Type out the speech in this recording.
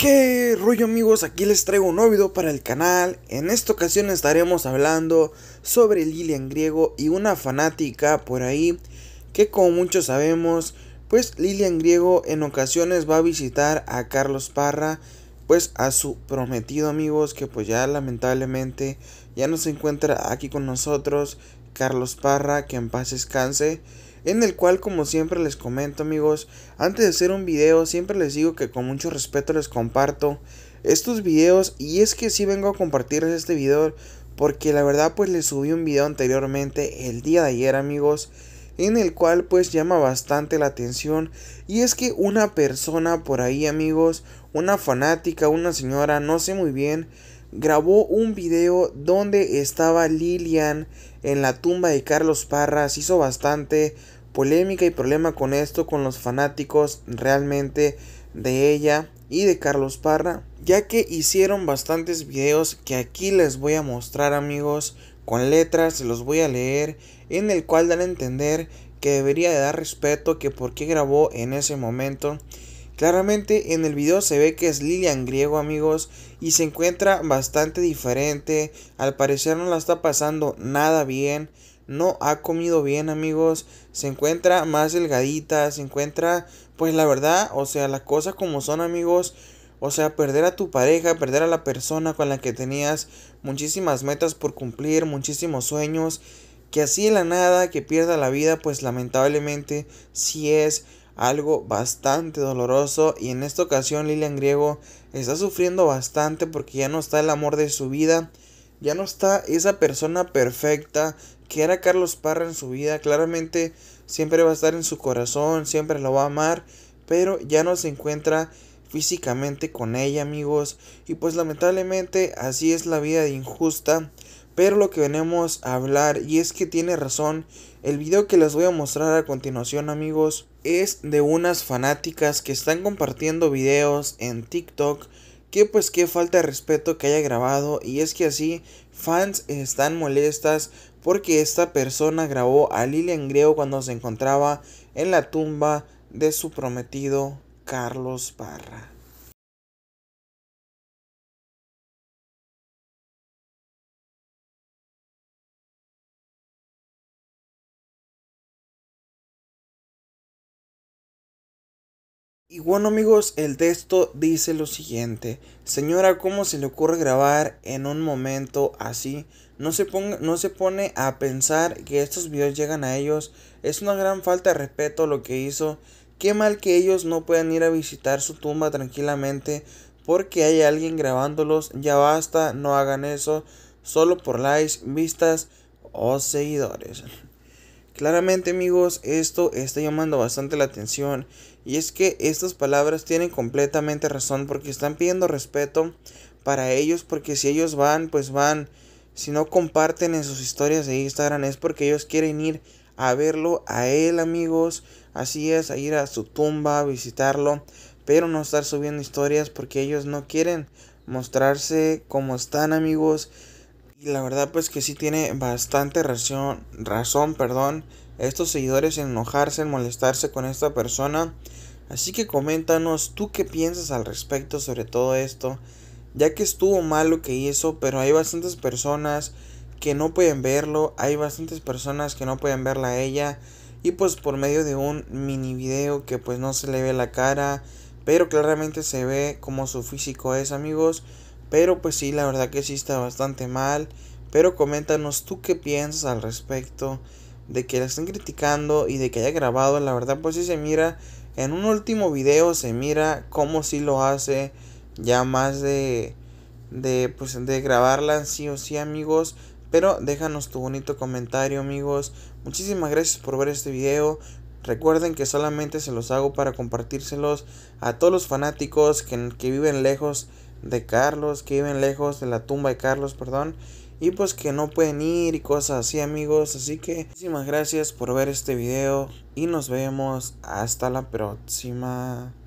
¿Qué rollo amigos? Aquí les traigo un nuevo video para el canal. En esta ocasión estaremos hablando sobre Lilian Griego y una fanática por ahí que como muchos sabemos, pues Lilian Griego en ocasiones va a visitar a Carlos Parra, pues a su prometido amigos que pues ya lamentablemente ya no se encuentra aquí con nosotros, Carlos Parra, que en paz descanse en el cual como siempre les comento amigos, antes de hacer un video siempre les digo que con mucho respeto les comparto estos videos y es que sí vengo a compartirles este video porque la verdad pues les subí un video anteriormente el día de ayer amigos en el cual pues llama bastante la atención y es que una persona por ahí amigos, una fanática, una señora, no sé muy bien, grabó un video donde estaba Lilian en la tumba de Carlos Parras. Hizo bastante polémica y problema con esto, con los fanáticos realmente de ella y de Carlos Parra, ya que hicieron bastantes videos que aquí les voy a mostrar amigos con letras, se los voy a leer, en el cual dan a entender que debería de dar respeto, que por qué grabó en ese momento Claramente en el video se ve que es Lilian griego amigos y se encuentra bastante diferente, al parecer no la está pasando nada bien, no ha comido bien amigos, se encuentra más delgadita, se encuentra pues la verdad, o sea las cosas como son amigos, o sea, perder a tu pareja, perder a la persona con la que tenías muchísimas metas por cumplir, muchísimos sueños, que así en la nada, que pierda la vida, pues lamentablemente si es algo bastante doloroso y en esta ocasión Lilian Griego está sufriendo bastante porque ya no está el amor de su vida, ya no está esa persona perfecta que era Carlos Parra en su vida, claramente siempre va a estar en su corazón, siempre lo va a amar, pero ya no se encuentra físicamente con ella amigos y pues lamentablemente así es la vida injusta pero lo que venimos a hablar y es que tiene razón el video que les voy a mostrar a continuación amigos es de unas fanáticas que están compartiendo videos en TikTok. Que pues qué falta de respeto que haya grabado. Y es que así fans están molestas porque esta persona grabó a Lilian Greo cuando se encontraba en la tumba de su prometido Carlos Barra. Y bueno amigos, el texto dice lo siguiente. Señora, ¿cómo se le ocurre grabar en un momento así? No se, ponga, no se pone a pensar que estos videos llegan a ellos. Es una gran falta de respeto lo que hizo. Qué mal que ellos no puedan ir a visitar su tumba tranquilamente porque hay alguien grabándolos. Ya basta, no hagan eso. Solo por likes, vistas o seguidores. Claramente amigos, esto está llamando bastante la atención y es que estas palabras tienen completamente razón porque están pidiendo respeto para ellos porque si ellos van, pues van, si no comparten en sus historias de Instagram es porque ellos quieren ir a verlo a él amigos, así es, a ir a su tumba, a visitarlo, pero no estar subiendo historias porque ellos no quieren mostrarse como están amigos y la verdad pues que sí tiene bastante razón, razón, perdón, estos seguidores en enojarse, en molestarse con esta persona. Así que coméntanos tú qué piensas al respecto sobre todo esto, ya que estuvo mal lo que hizo, pero hay bastantes personas que no pueden verlo, hay bastantes personas que no pueden verla a ella y pues por medio de un mini video que pues no se le ve la cara, pero claramente se ve como su físico es, amigos. Pero pues sí, la verdad que sí está bastante mal. Pero coméntanos tú qué piensas al respecto de que la estén criticando y de que haya grabado. La verdad pues sí se mira, en un último video se mira cómo sí lo hace. Ya más de, de, pues, de grabarla sí o sí amigos. Pero déjanos tu bonito comentario amigos. Muchísimas gracias por ver este video. Recuerden que solamente se los hago para compartírselos a todos los fanáticos que, que viven lejos de Carlos, que viven lejos de la tumba de Carlos, perdón, y pues que no pueden ir y cosas así amigos, así que muchísimas gracias por ver este video y nos vemos hasta la próxima.